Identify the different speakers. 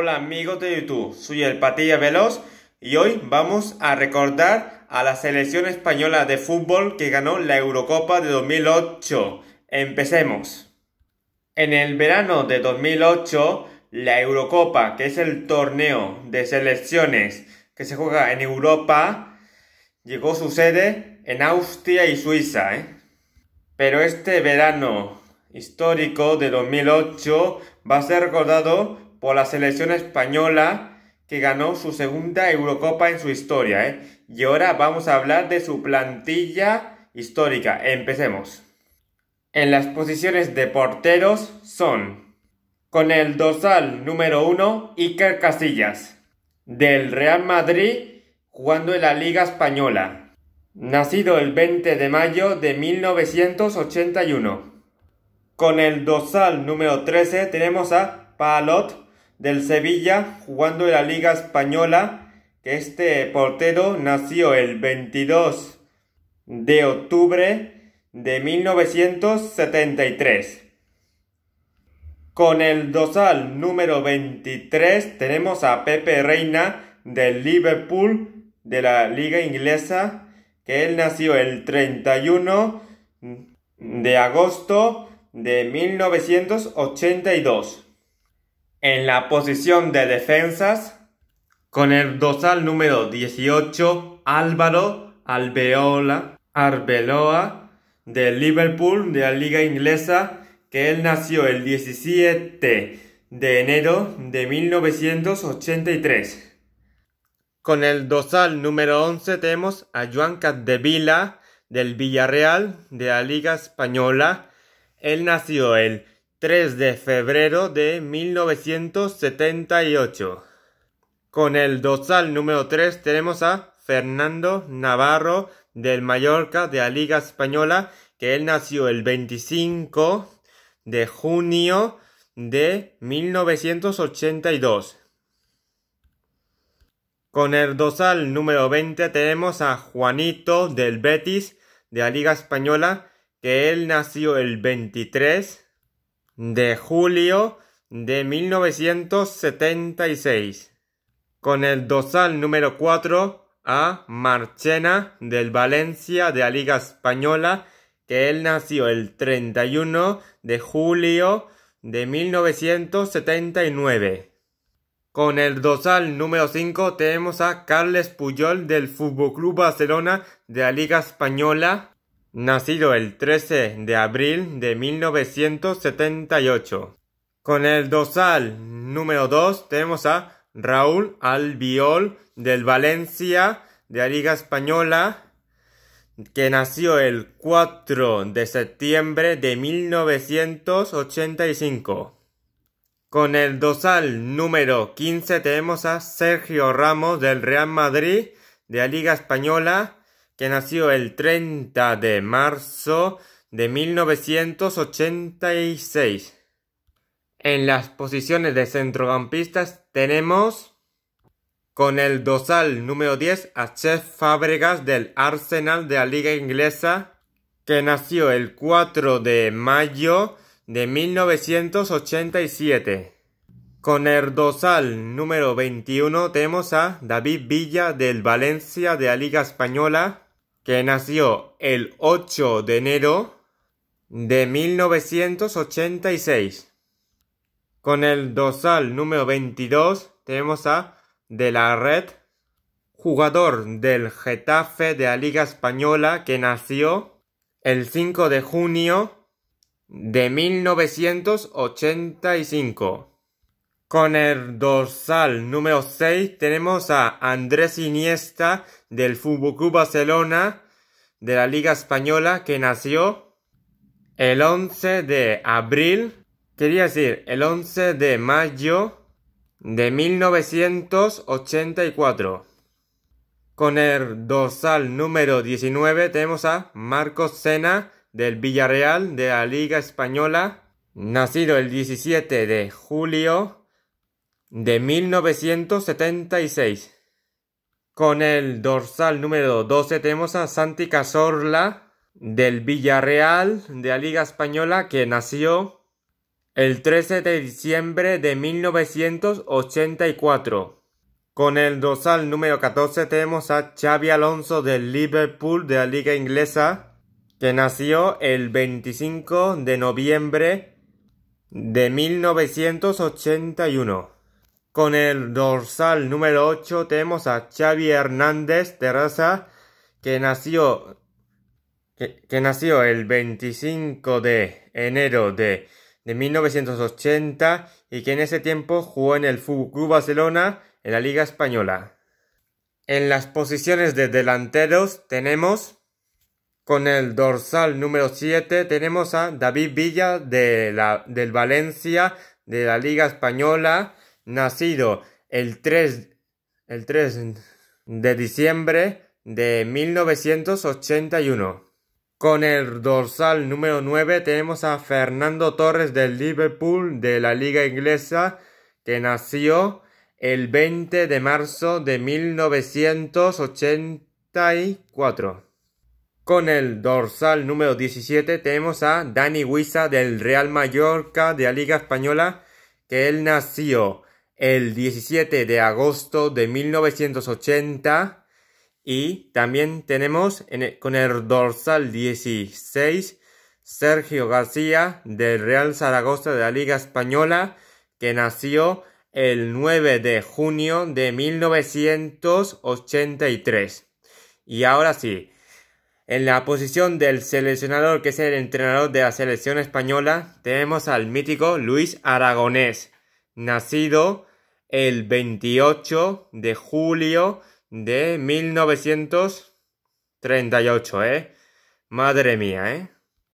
Speaker 1: Hola amigos de YouTube, soy el Patilla Veloz y hoy vamos a recordar a la selección española de fútbol que ganó la Eurocopa de 2008. Empecemos. En el verano de 2008, la Eurocopa, que es el torneo de selecciones que se juega en Europa, llegó su sede en Austria y Suiza. ¿eh? Pero este verano histórico de 2008 va a ser recordado la selección española que ganó su segunda Eurocopa en su historia. ¿eh? Y ahora vamos a hablar de su plantilla histórica. Empecemos. En las posiciones de porteros son con el dorsal número 1 Iker Casillas del Real Madrid jugando en la Liga Española. Nacido el 20 de mayo de 1981. Con el dorsal número 13 tenemos a Palot del Sevilla jugando en la Liga Española. Que este portero nació el 22 de octubre de 1973. Con el dosal número 23 tenemos a Pepe Reina del Liverpool de la Liga Inglesa, que él nació el 31 de agosto de 1982 en la posición de defensas con el dorsal número 18 Álvaro alveola Arbeloa de Liverpool de la liga inglesa que él nació el 17 de enero de 1983. Con el dorsal número 11 tenemos a Joan Capdevila del Villarreal de la Liga Española. Él nació el 3 de febrero de 1978. Con el dorsal número 3 tenemos a Fernando Navarro del Mallorca de la Liga Española, que él nació el 25 de junio de 1982. Con el dorsal número 20 tenemos a Juanito del Betis de la Liga Española, que él nació el 23 de julio de 1976, con el dosal número 4 a Marchena del Valencia de la Liga Española, que él nació el 31 de julio de 1979. Con el dosal número 5 tenemos a Carles Puyol del Fútbol Club Barcelona de la Liga Española, nacido el 13 de abril de 1978. Con el dorsal número 2 tenemos a Raúl Albiol del Valencia de la Liga Española que nació el 4 de septiembre de 1985. Con el dorsal número 15 tenemos a Sergio Ramos del Real Madrid de la Liga Española que nació el 30 de marzo de 1986. En las posiciones de centrocampistas tenemos con el dosal número 10 a Chef Fábregas del Arsenal de la Liga Inglesa, que nació el 4 de mayo de 1987. Con el dosal número 21 tenemos a David Villa del Valencia de la Liga Española, que nació el 8 de enero de 1986. Con el dorsal número 22 tenemos a De la Red, jugador del Getafe de la Liga Española que nació el 5 de junio de 1985. Con el dorsal número 6 tenemos a Andrés Iniesta del FC Barcelona de la Liga Española que nació el 11 de abril, quería decir el 11 de mayo de 1984. Con el dorsal número 19 tenemos a Marcos Sena del Villarreal de la Liga Española, nacido el 17 de julio de 1976. Con el dorsal número 12 tenemos a Santi Cazorla del Villarreal de la Liga Española que nació el 13 de diciembre de 1984. Con el dorsal número 14 tenemos a Xavi Alonso del Liverpool de la Liga Inglesa, que nació el 25 de noviembre de 1981. Con el dorsal número 8 tenemos a Xavi Hernández Terraza, que nació, que, nació el 25 de enero de, 1980 y que en ese tiempo jugó en el FC Barcelona en la Liga Española. En las posiciones de delanteros tenemos con el dorsal número 7 tenemos a David Villa de la, del Valencia de la Liga Española nacido el 3, de diciembre de 1981. Con el dorsal número 9 tenemos a Fernando Torres del Liverpool de la Liga Inglesa que nació el 20 de marzo de 1984. Con el dorsal número 17 tenemos a Dani Huiza del Real Mallorca de la Liga Española que él nació el 17 de agosto de 1980 y también tenemos con el dorsal 16 Sergio García del Real Zaragoza de la Liga Española que nació el 9 de junio de 1983. Y ahora sí, en la posición del seleccionador que es el entrenador de la selección española tenemos al mítico Luis Aragonés nacido el 28 de julio de 1938, ¿eh? Madre mía, ¿eh?